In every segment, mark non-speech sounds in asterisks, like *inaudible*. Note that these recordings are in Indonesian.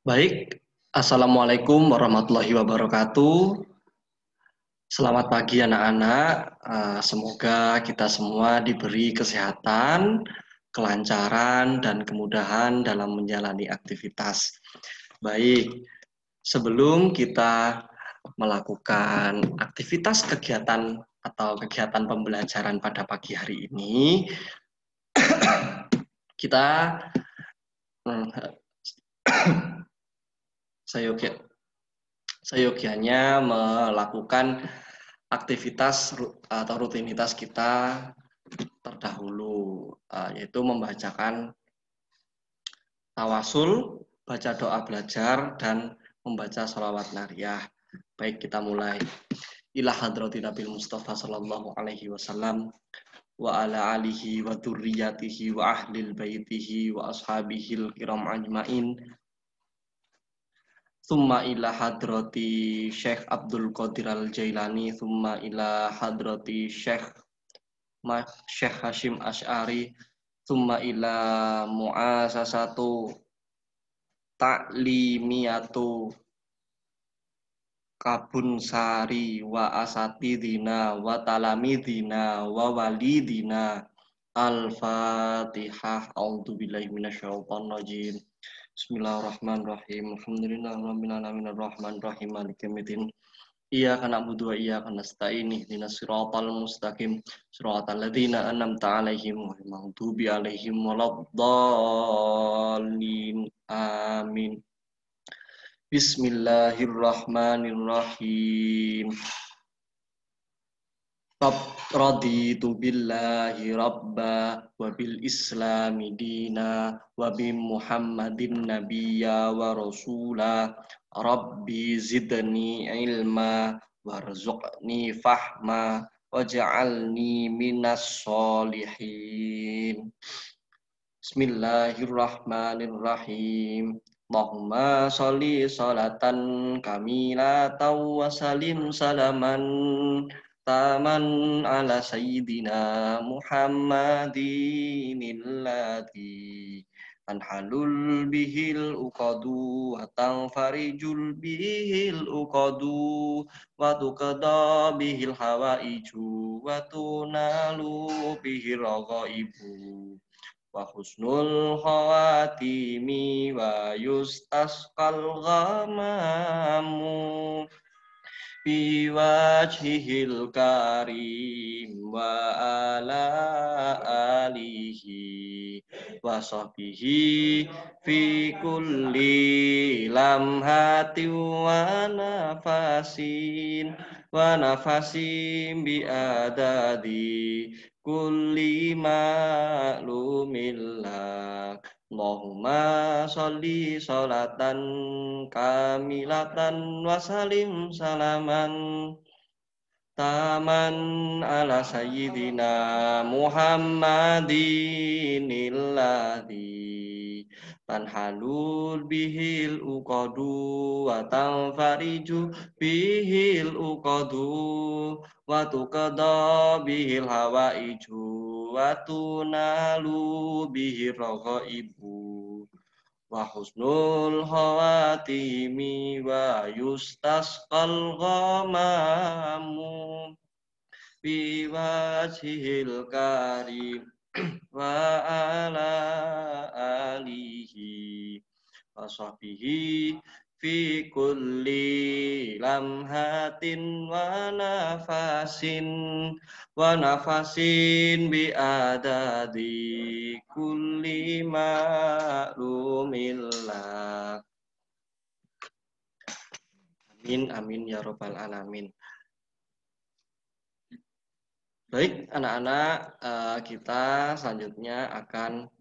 Baik, Assalamualaikum warahmatullahi wabarakatuh. Selamat pagi anak-anak. Eh, semoga kita semua diberi kesehatan, kelancaran, dan kemudahan dalam menjalani aktivitas. Baik, sebelum kita melakukan aktivitas kegiatan atau kegiatan pembelajaran pada pagi hari ini, *coughs* kita eh, seyogianya melakukan aktivitas atau rutinitas kita terdahulu eh, yaitu membacakan tawasul, baca doa belajar dan membaca sholawat nariyah. Baik kita mulai. Ilah hadrati Nabi Mustafa sallallahu alaihi wasallam wa ala alihi wa dzurriyyatihi wa ahlil baitihi wa ashabihil kiram ajmain Thumma ila hadrati Syekh Abdul Qadir Al-Jailani, thumma ila hadrati Syekh Syekh Hashim Ash'ari, thumma ila mu'asasatu ta'limiyatu kabun sari wa asatidina wa talamidina wa walidina al-fatihah a'udzubillahi mina rajim Bismillahirrahmanirrahim. Alhamdulillahirrahmanirrahim. Ar-Rahmanirrahim. Malikimitin. Iya karena budu iya karena ini dina siratal mustaqim siratal ladzina an'amta alaihim wa maghdubi alaihim waladdallin amin Bismillahirrahmanirrahim Rob raditu billahi rabba wa bil islami dina wa bi muhammadin nabiyya wa rasula rabbi zidni ilma warzuqni fahma waj'alni minas solihin Bismillahirrahmanirrahim Allahumma sholli salatan kamilatan wa salim salaman taman ala sayyidina Muhammadin illati anhalul bihil uqadu atang farijul bihil uqadu wa tuqada bihil hawaiju wa tunalu bihil ibu wa husnul khawatimi wa yustasqal ghamamu bi wajhil karim wa ala alihi wa sahbihi fi kulli lamhati wa nafasin wa nafasin bi adadi kulli ma'lumillah Allahumma sholli sholatan kamilatan wa salim salaman taman ala sayyidina Muhammadin illadhi tanhalul bihil uqadu wa tanfariju bihil uqadu Watu tuqada bihil hawaiju wa bihir roko ibu wa husnul khawatimi wa yustasqal ghamamu bi karim wa ala alihi wa sahbihi fi kulli lamhatin wa nafasin wa nafasin bi adadi kulli ma'lumillah amin amin ya robbal alamin baik anak-anak eh, kita selanjutnya akan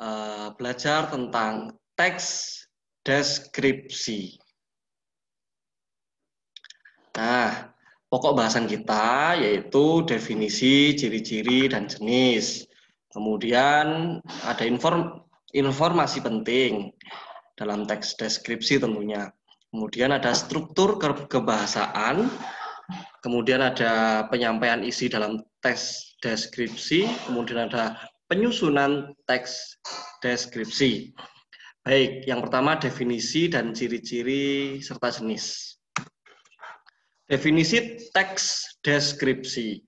eh, belajar tentang teks deskripsi. Nah, pokok bahasan kita yaitu definisi, ciri-ciri, dan jenis. Kemudian ada inform, informasi penting dalam teks deskripsi tentunya. Kemudian ada struktur ke kebahasaan, kemudian ada penyampaian isi dalam teks deskripsi, kemudian ada penyusunan teks deskripsi. Baik, yang pertama definisi dan ciri-ciri serta jenis. Definisi teks deskripsi,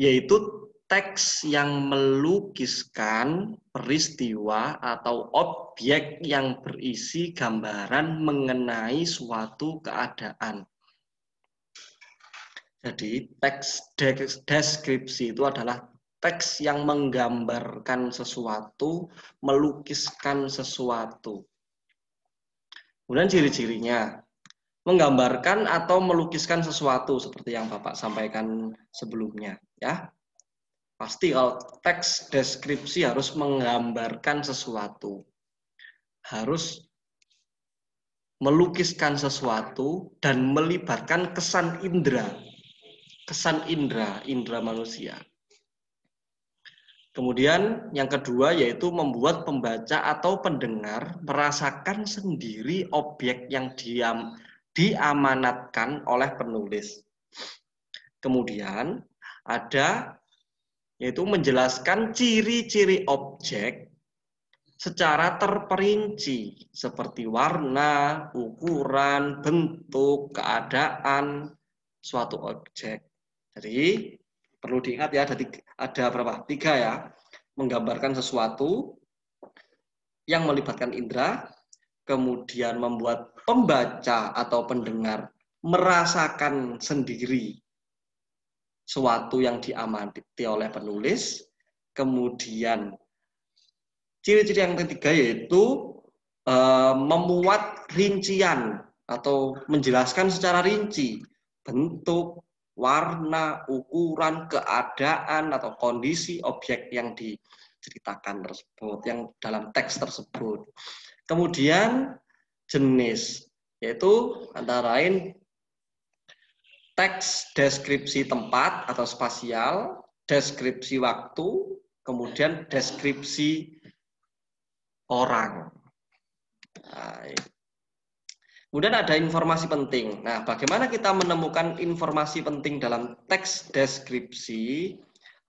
yaitu teks yang melukiskan peristiwa atau objek yang berisi gambaran mengenai suatu keadaan. Jadi teks deskripsi itu adalah teks yang menggambarkan sesuatu, melukiskan sesuatu. Kemudian ciri-cirinya, menggambarkan atau melukiskan sesuatu seperti yang Bapak sampaikan sebelumnya, ya. Pasti kalau teks deskripsi harus menggambarkan sesuatu. Harus melukiskan sesuatu dan melibatkan kesan indera. Kesan indera, indera manusia Kemudian yang kedua yaitu membuat pembaca atau pendengar merasakan sendiri objek yang diam, diamanatkan oleh penulis. Kemudian ada yaitu menjelaskan ciri-ciri objek secara terperinci seperti warna, ukuran, bentuk, keadaan suatu objek. Jadi perlu diingat ya ada tiga, ada berapa tiga ya menggambarkan sesuatu yang melibatkan indera kemudian membuat pembaca atau pendengar merasakan sendiri suatu yang diamati oleh penulis kemudian ciri-ciri yang ketiga yaitu e, memuat rincian atau menjelaskan secara rinci bentuk warna, ukuran, keadaan atau kondisi objek yang diceritakan tersebut, yang dalam teks tersebut. Kemudian jenis, yaitu antara lain teks deskripsi tempat atau spasial, deskripsi waktu, kemudian deskripsi orang. Nah, Kemudian ada informasi penting. Nah, bagaimana kita menemukan informasi penting dalam teks deskripsi?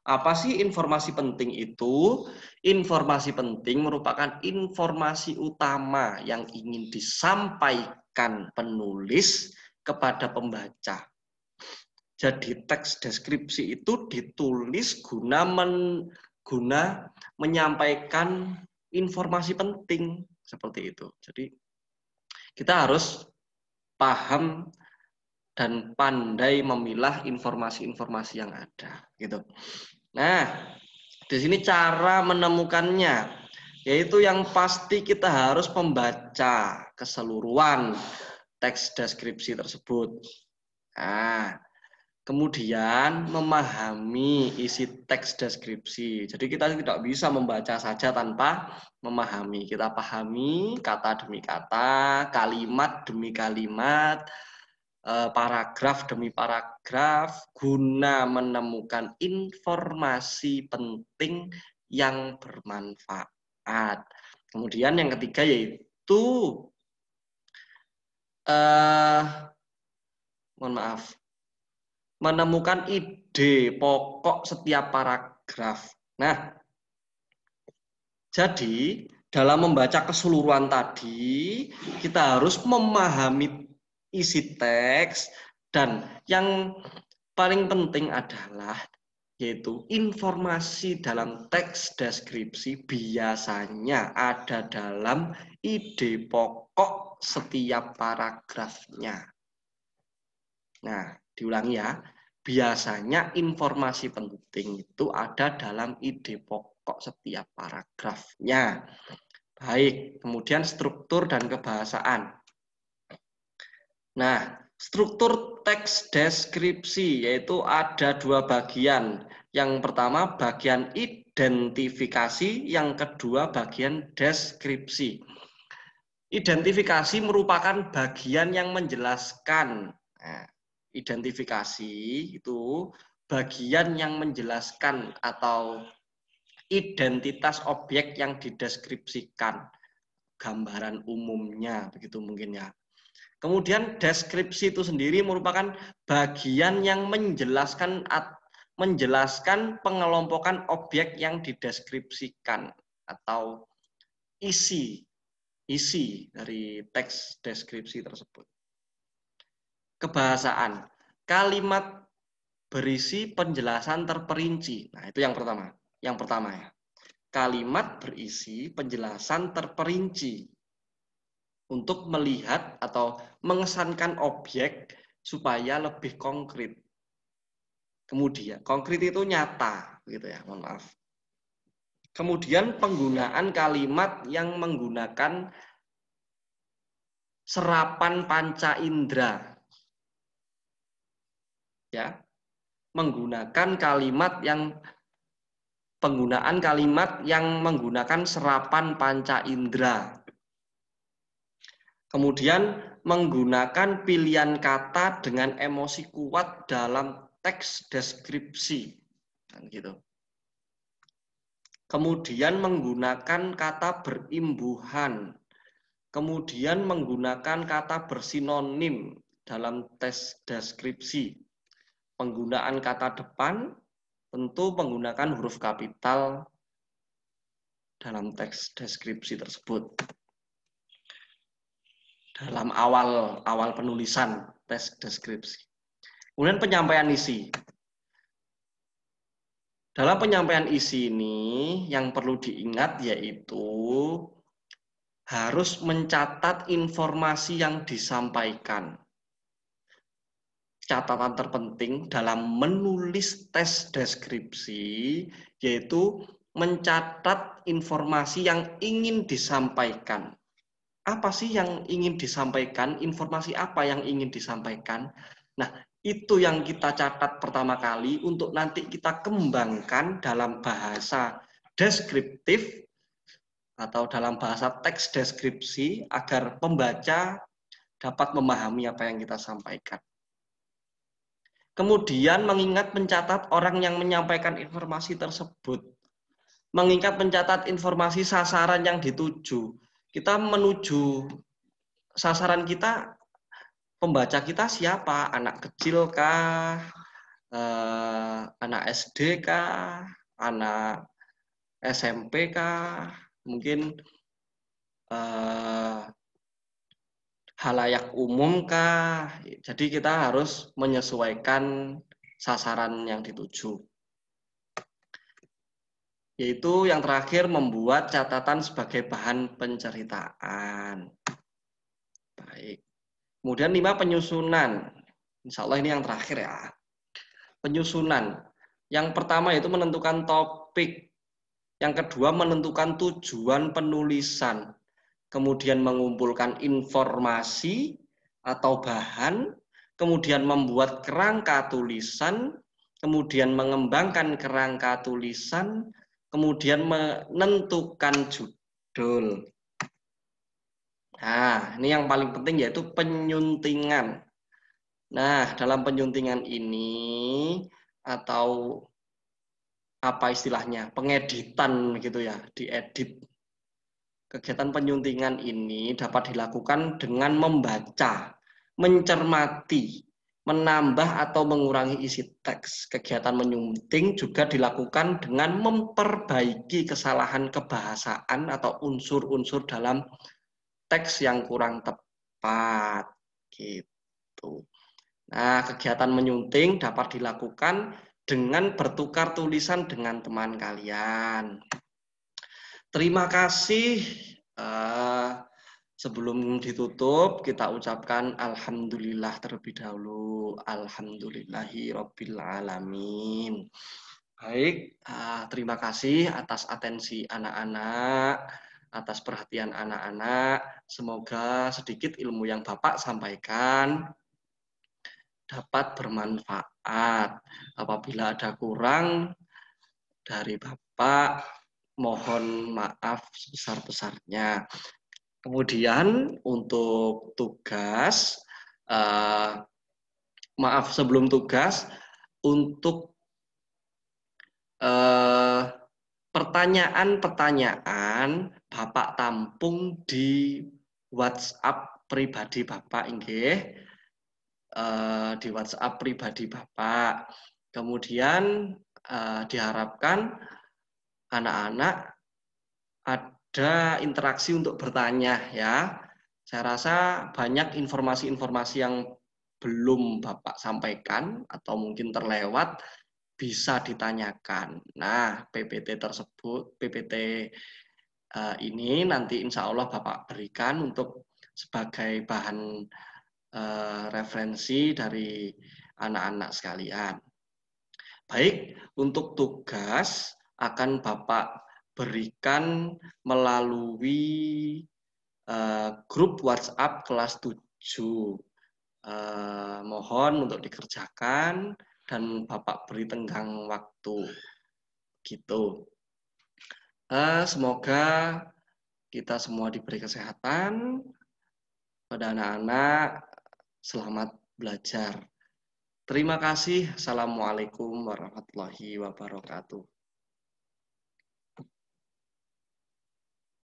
Apa sih informasi penting itu? Informasi penting merupakan informasi utama yang ingin disampaikan penulis kepada pembaca. Jadi teks deskripsi itu ditulis guna men, guna menyampaikan informasi penting seperti itu. Jadi kita harus paham dan pandai memilah informasi-informasi yang ada, gitu. Nah, di sini cara menemukannya yaitu yang pasti kita harus membaca keseluruhan teks deskripsi tersebut. Nah, Kemudian memahami isi teks deskripsi. Jadi kita tidak bisa membaca saja tanpa memahami. Kita pahami kata demi kata, kalimat demi kalimat, e, paragraf demi paragraf guna menemukan informasi penting yang bermanfaat. Kemudian yang ketiga yaitu uh, mohon maaf menemukan ide pokok setiap paragraf. Nah, jadi dalam membaca keseluruhan tadi, kita harus memahami isi teks dan yang paling penting adalah yaitu informasi dalam teks deskripsi biasanya ada dalam ide pokok setiap paragrafnya. Nah, diulangi ya. Biasanya informasi penting itu ada dalam ide pokok setiap paragrafnya. Baik, kemudian struktur dan kebahasaan. Nah, struktur teks deskripsi yaitu ada dua bagian. Yang pertama bagian identifikasi, yang kedua bagian deskripsi. Identifikasi merupakan bagian yang menjelaskan. Nah, identifikasi itu bagian yang menjelaskan atau identitas objek yang dideskripsikan gambaran umumnya begitu mungkin ya. Kemudian deskripsi itu sendiri merupakan bagian yang menjelaskan menjelaskan pengelompokan objek yang dideskripsikan atau isi isi dari teks deskripsi tersebut kebahasaan. Kalimat berisi penjelasan terperinci. Nah, itu yang pertama. Yang pertama ya. Kalimat berisi penjelasan terperinci untuk melihat atau mengesankan objek supaya lebih konkret. Kemudian, konkret itu nyata, gitu ya, mohon maaf. Kemudian penggunaan kalimat yang menggunakan serapan panca indera ya menggunakan kalimat yang penggunaan kalimat yang menggunakan serapan panca indera. Kemudian menggunakan pilihan kata dengan emosi kuat dalam teks deskripsi kan gitu. Kemudian menggunakan kata berimbuhan. Kemudian menggunakan kata bersinonim dalam tes deskripsi penggunaan kata depan tentu menggunakan huruf kapital dalam teks deskripsi tersebut. Dalam awal awal penulisan teks deskripsi. Kemudian penyampaian isi. Dalam penyampaian isi ini yang perlu diingat yaitu harus mencatat informasi yang disampaikan catatan terpenting dalam menulis tes deskripsi yaitu mencatat informasi yang ingin disampaikan. Apa sih yang ingin disampaikan? Informasi apa yang ingin disampaikan? Nah, itu yang kita catat pertama kali untuk nanti kita kembangkan dalam bahasa deskriptif atau dalam bahasa teks deskripsi agar pembaca dapat memahami apa yang kita sampaikan. Kemudian mengingat pencatat orang yang menyampaikan informasi tersebut. Mengingat pencatat informasi sasaran yang dituju. Kita menuju sasaran kita, pembaca kita siapa? Anak kecil kah? Eh, anak SD kah? Anak SMP kah? Mungkin eh, halayak umum kah? Jadi kita harus menyesuaikan sasaran yang dituju. Yaitu yang terakhir membuat catatan sebagai bahan penceritaan. Baik. Kemudian lima penyusunan. Insya Allah ini yang terakhir ya. Penyusunan. Yang pertama itu menentukan topik. Yang kedua menentukan tujuan penulisan kemudian mengumpulkan informasi atau bahan, kemudian membuat kerangka tulisan, kemudian mengembangkan kerangka tulisan, kemudian menentukan judul. Nah, ini yang paling penting yaitu penyuntingan. Nah, dalam penyuntingan ini atau apa istilahnya? Pengeditan gitu ya, diedit kegiatan penyuntingan ini dapat dilakukan dengan membaca, mencermati, menambah atau mengurangi isi teks. Kegiatan menyunting juga dilakukan dengan memperbaiki kesalahan kebahasaan atau unsur-unsur dalam teks yang kurang tepat. Gitu. Nah, kegiatan menyunting dapat dilakukan dengan bertukar tulisan dengan teman kalian. Terima kasih. Uh, sebelum ditutup, kita ucapkan Alhamdulillah terlebih dahulu. Alhamdulillahi robbil Alamin. Baik, uh, terima kasih atas atensi anak-anak, atas perhatian anak-anak. Semoga sedikit ilmu yang Bapak sampaikan dapat bermanfaat. Apabila ada kurang dari Bapak, mohon maaf sebesar-besarnya. Kemudian untuk tugas, uh, maaf sebelum tugas, untuk uh, pertanyaan-pertanyaan Bapak tampung di WhatsApp pribadi Bapak, inggih. Eh, di WhatsApp pribadi Bapak. Kemudian diharapkan anak-anak ada interaksi untuk bertanya ya. Saya rasa banyak informasi-informasi yang belum Bapak sampaikan atau mungkin terlewat bisa ditanyakan. Nah, PPT tersebut, PPT eh, ini nanti insya Allah Bapak berikan untuk sebagai bahan eh, referensi dari anak-anak sekalian. Baik, untuk tugas akan Bapak berikan melalui uh, grup WhatsApp kelas 7. Uh, eh, mohon untuk dikerjakan dan Bapak beri tenggang waktu. Gitu. Uh, semoga kita semua diberi kesehatan. Pada anak-anak, selamat belajar. Terima kasih. Assalamualaikum warahmatullahi wabarakatuh.